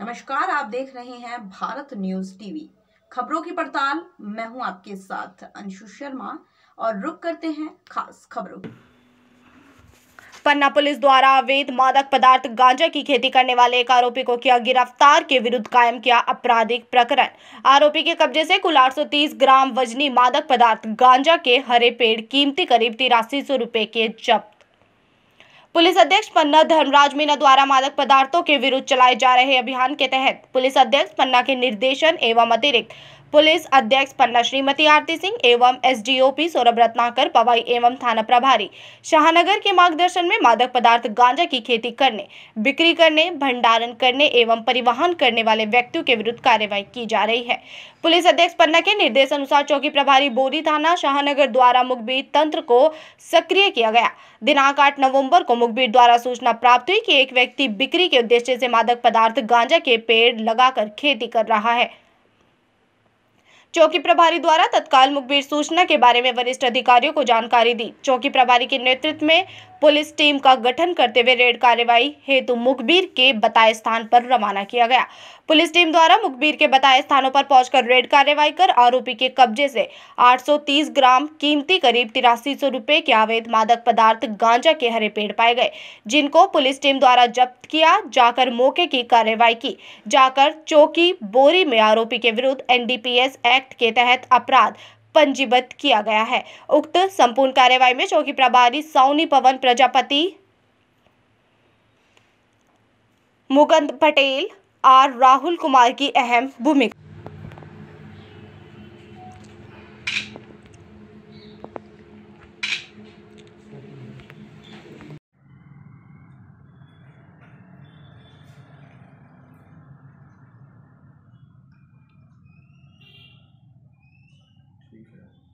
नमस्कार आप देख रहे हैं भारत न्यूज टीवी खबरों की पड़ताल मैं हूं आपके साथ अंशु शर्मा और रुक करते हैं खास खबरों पन्ना पुलिस द्वारा अवैध मादक पदार्थ गांजा की खेती करने वाले एक आरोपी को किया गिरफ्तार के विरुद्ध कायम किया आपराधिक प्रकरण आरोपी के कब्जे से कुल 830 ग्राम वजनी मादक पदार्थ गांजा के हरे पेड़ कीमती करीब तिरासी सौ रुपए के जब्त पुलिस अध्यक्ष पन्ना धर्मराज मीना द्वारा मादक पदार्थों के विरुद्ध चलाए जा रहे अभियान के तहत पुलिस अध्यक्ष पन्ना के निर्देशन एवं अतिरिक्त पुलिस अध्यक्ष पन्ना श्रीमती आरती सिंह एवं एसडीओपी सौरभ रत्नाकर पवाई एवं थाना प्रभारी शाहनगर के मार्गदर्शन में मादक पदार्थ गांजा की खेती करने बिक्री करने भंडारण करने एवं परिवहन करने वाले व्यक्तियों के विरुद्ध कार्यवाही की जा रही है पुलिस अध्यक्ष पन्ना के निर्देश अनुसार चौकी प्रभारी बोरी थाना शाहनगर द्वारा मुखबीर तंत्र को सक्रिय किया गया दिनांक आठ नवम्बर को मुखबीर द्वारा सूचना प्राप्त हुई की एक व्यक्ति बिक्री के उद्देश्य से मादक पदार्थ गांजा के पेड़ लगाकर खेती कर रहा है चौकी प्रभारी द्वारा तत्काल मुखबिर सूचना के बारे में वरिष्ठ अधिकारियों को जानकारी दी चौकी प्रभारी के नेतृत्व में पुलिस टीम का गठन करते हुए रेड कार्रवाई हेतु मुखबिर के बताए स्थान पर रवाना किया गया पुलिस टीम द्वारा मुखबिर के बताए स्थानों पर पहुंचकर रेड कार्रवाई कर आरोपी के कब्जे से 830 ग्राम कीमती करीब तिरासी सौ रुपए के अवैध मादक पदार्थ गांजा के हरे पेड़ पाए गए जिनको पुलिस टीम द्वारा जब्त किया जाकर मौके की कार्यवाही की जाकर चौकी बोरी में आरोपी के विरुद्ध एनडीपीएस एक्ट के तहत अपराध पंजीबद्ध किया गया है उक्त संपूर्ण कार्यवाही में चौकी प्रभारी साउनी पवन प्रजापति मुगंद पटेल और राहुल कुमार की अहम भूमिका defense